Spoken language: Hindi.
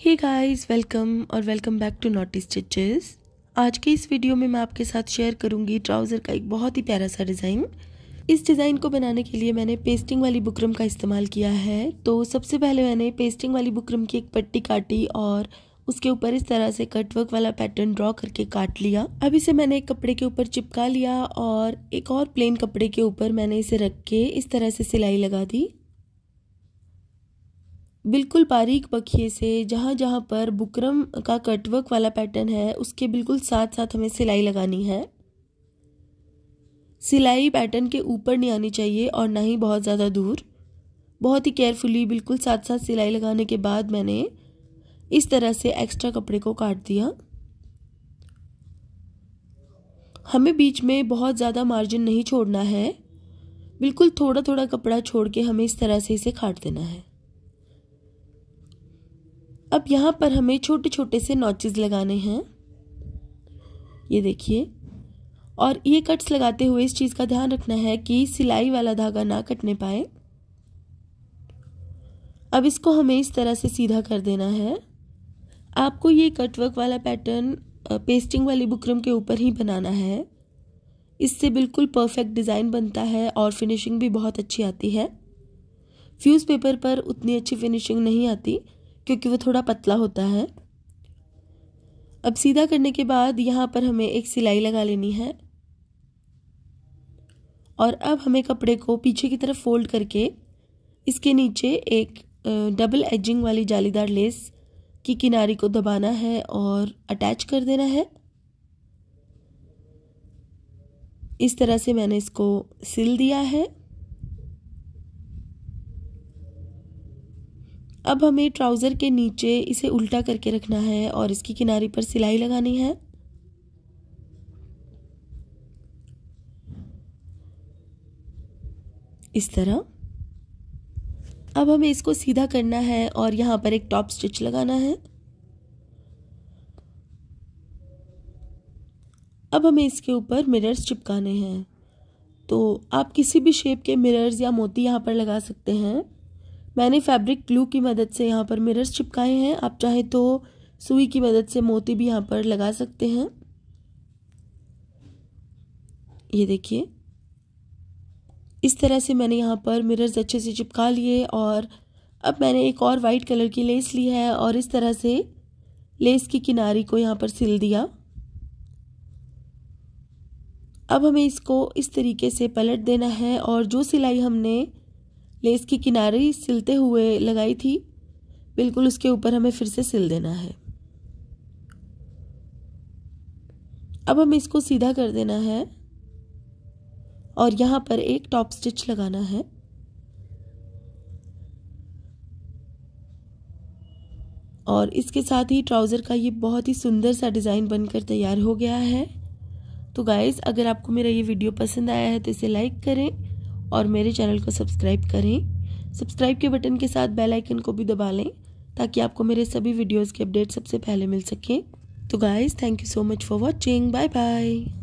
हे गाइस वेलकम और welcome back to naughty stitches आज के इस वीडियो में मैं आपके साथ शेयर करूंगी ट्राउज़र का एक बहुत ही प्यारा सा डिज़ाइन इस डिज़ाइन को बनाने के लिए मैंने पेस्टिंग वाली बुकरम का इस्तेमाल किया है तो सबसे पहले मैंने पेस्टिंग वाली बुकरम की एक पट्टी काटी और उसके ऊपर इस तरह से कटवर्क वाला पैटर्न ड्रॉ करके काट लिया अब इसे मैंने एक कपड़े के ऊपर चिपका लिया और एक और प्लेन कपड़े के ऊपर मैंने इसे रख के इस तरह से सिलाई लगा दी बिल्कुल बारीक पखिए से जहाँ जहाँ पर बुकरम का कटवर्क वाला पैटर्न है उसके बिल्कुल साथ साथ हमें सिलाई लगानी है सिलाई पैटर्न के ऊपर नहीं आनी चाहिए और ना ही बहुत ज़्यादा दूर बहुत ही केयरफुली बिल्कुल साथ साथ सिलाई लगाने के बाद मैंने इस तरह से एक्स्ट्रा कपड़े को काट दिया हमें बीच में बहुत ज़्यादा मार्जिन नहीं छोड़ना है बिल्कुल थोड़ा थोड़ा कपड़ा छोड़ के हमें इस तरह से इसे काट देना है अब यहाँ पर हमें छोटे छोटे से नॉचेज लगाने हैं ये देखिए और ये कट्स लगाते हुए इस चीज़ का ध्यान रखना है कि सिलाई वाला धागा ना कटने पाए अब इसको हमें इस तरह से सीधा कर देना है आपको ये कटवर्क वाला पैटर्न पेस्टिंग वाली बुकरम के ऊपर ही बनाना है इससे बिल्कुल परफेक्ट डिज़ाइन बनता है और फिनिशिंग भी बहुत अच्छी आती है फ्यूज़ पेपर पर उतनी अच्छी फिनिशिंग नहीं आती क्योंकि वो थोड़ा पतला होता है अब सीधा करने के बाद यहाँ पर हमें एक सिलाई लगा लेनी है और अब हमें कपड़े को पीछे की तरफ फोल्ड करके इसके नीचे एक डबल एजिंग वाली जालीदार लेस की किनारी को दबाना है और अटैच कर देना है इस तरह से मैंने इसको सिल दिया है अब हमें ट्राउज़र के नीचे इसे उल्टा करके रखना है और इसकी किनारे पर सिलाई लगानी है इस तरह अब हमें इसको सीधा करना है और यहाँ पर एक टॉप स्टिच लगाना है अब हमें इसके ऊपर मिरर्स चिपकाने हैं तो आप किसी भी शेप के मिरर्स या मोती यहाँ पर लगा सकते हैं मैंने फैब्रिक ग्लू की मदद से यहाँ पर मिरर्स चिपकाए हैं आप चाहे तो सुई की मदद से मोती भी यहाँ पर लगा सकते हैं ये देखिए इस तरह से मैंने यहाँ पर मिरर्स अच्छे से चिपका लिए और अब मैंने एक और वाइट कलर की लेस ली है और इस तरह से लेस की किनारी को यहाँ पर सिल दिया अब हमें इसको इस तरीके से पलट देना है और जो सिलाई हमने लेस की किनारे सिलते हुए लगाई थी बिल्कुल उसके ऊपर हमें फिर से सिल देना है अब हमें इसको सीधा कर देना है और यहाँ पर एक टॉप स्टिच लगाना है और इसके साथ ही ट्राउज़र का ये बहुत ही सुंदर सा डिज़ाइन बनकर तैयार हो गया है तो गाइज़ अगर आपको मेरा ये वीडियो पसंद आया है तो इसे लाइक करें और मेरे चैनल को सब्सक्राइब करें सब्सक्राइब के बटन के साथ बेल आइकन को भी दबा लें ताकि आपको मेरे सभी वीडियोस के अपडेट सबसे पहले मिल सकें तो guys thank you so much for watching bye bye